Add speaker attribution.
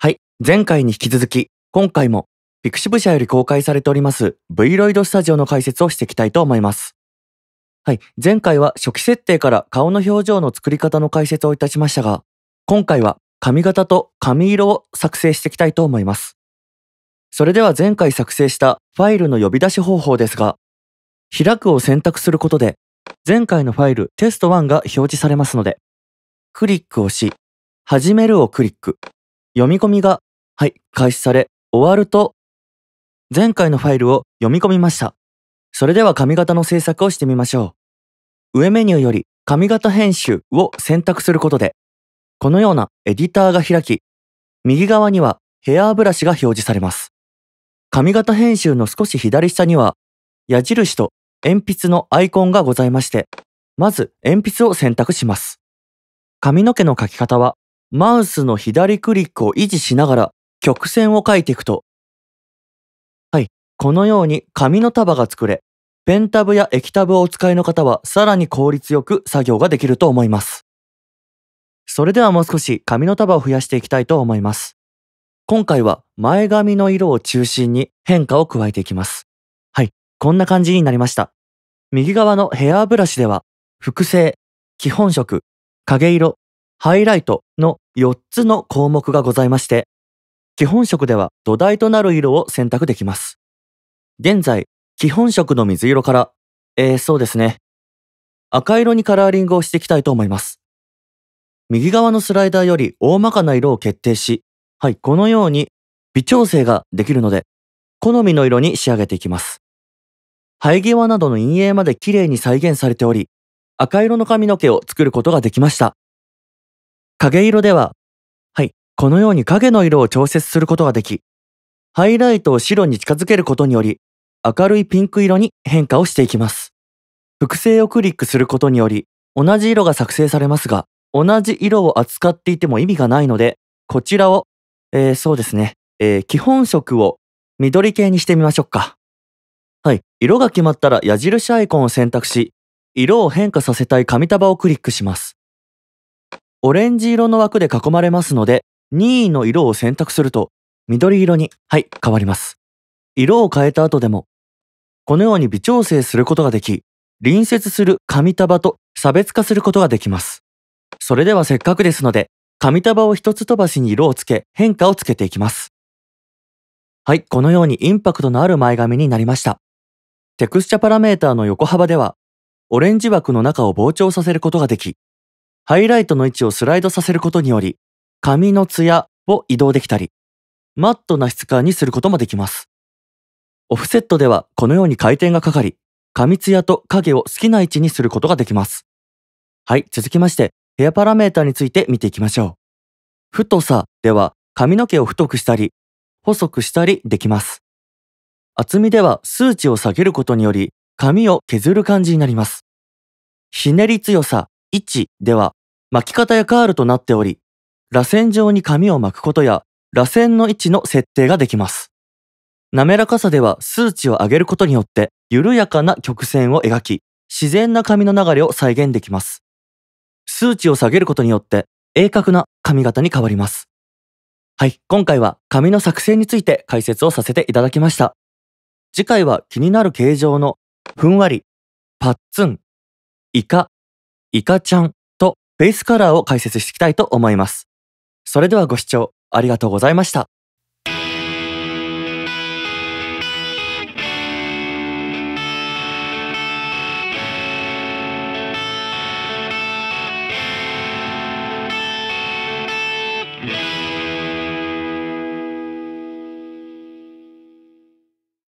Speaker 1: はい。前回に引き続き、今回も、ピクシブ社より公開されております V ロイドスタジオの解説をしていきたいと思います。はい。前回は初期設定から顔の表情の作り方の解説をいたしましたが、今回は髪型と髪色を作成していきたいと思います。それでは前回作成したファイルの呼び出し方法ですが、開くを選択することで、前回のファイルテスト1が表示されますので、クリックをし、始めるをクリック。読み込みが、はい、開始され、終わると、前回のファイルを読み込みました。それでは髪型の制作をしてみましょう。上メニューより髪型編集を選択することで、このようなエディターが開き、右側にはヘアブラシが表示されます。髪型編集の少し左下には、矢印と鉛筆のアイコンがございまして、まず鉛筆を選択します。髪の毛の描き方は、マウスの左クリックを維持しながら曲線を描いていくと、はい、このように紙の束が作れ、ペンタブや液タブをお使いの方はさらに効率よく作業ができると思います。それではもう少し髪の束を増やしていきたいと思います。今回は前髪の色を中心に変化を加えていきます。はい、こんな感じになりました。右側のヘアブラシでは、複製、基本色、影色、ハイライトの4つの項目がございまして、基本色では土台となる色を選択できます。現在、基本色の水色から、えー、そうですね。赤色にカラーリングをしていきたいと思います。右側のスライダーより大まかな色を決定し、はい、このように微調整ができるので、好みの色に仕上げていきます。生え際などの陰影まで綺麗に再現されており、赤色の髪の毛を作ることができました。影色では、はい、このように影の色を調節することができ、ハイライトを白に近づけることにより、明るいピンク色に変化をしていきます。複製をクリックすることにより、同じ色が作成されますが、同じ色を扱っていても意味がないので、こちらを、えー、そうですね、えー、基本色を緑系にしてみましょうか。はい、色が決まったら矢印アイコンを選択し、色を変化させたい紙束をクリックします。オレンジ色の枠で囲まれますので、任意の色を選択すると、緑色に、はい、変わります。色を変えた後でも、このように微調整することができ、隣接する紙束と差別化することができます。それではせっかくですので、紙束を一つ飛ばしに色をつけ、変化をつけていきます。はい、このようにインパクトのある前髪になりました。テクスチャパラメーターの横幅では、オレンジ枠の中を膨張させることができ、ハイライトの位置をスライドさせることにより、髪のツヤを移動できたり、マットな質感にすることもできます。オフセットではこのように回転がかかり、髪ツヤと影を好きな位置にすることができます。はい、続きまして、ヘアパラメータについて見ていきましょう。太さでは髪の毛を太くしたり、細くしたりできます。厚みでは数値を下げることにより、紙を削る感じになります。ひねり強さ1では巻き方やカールとなっており、螺旋状に紙を巻くことや螺旋の位置の設定ができます。滑らかさでは数値を上げることによって緩やかな曲線を描き、自然な紙の流れを再現できます。数値を下げることによって鋭角な髪型に変わります。はい、今回は紙の作成について解説をさせていただきました。次回は気になる形状のふんわり、パッツン、イカ、イカちゃんとフェイスカラーを解説していきたいと思います。それではご視聴ありがとうございました。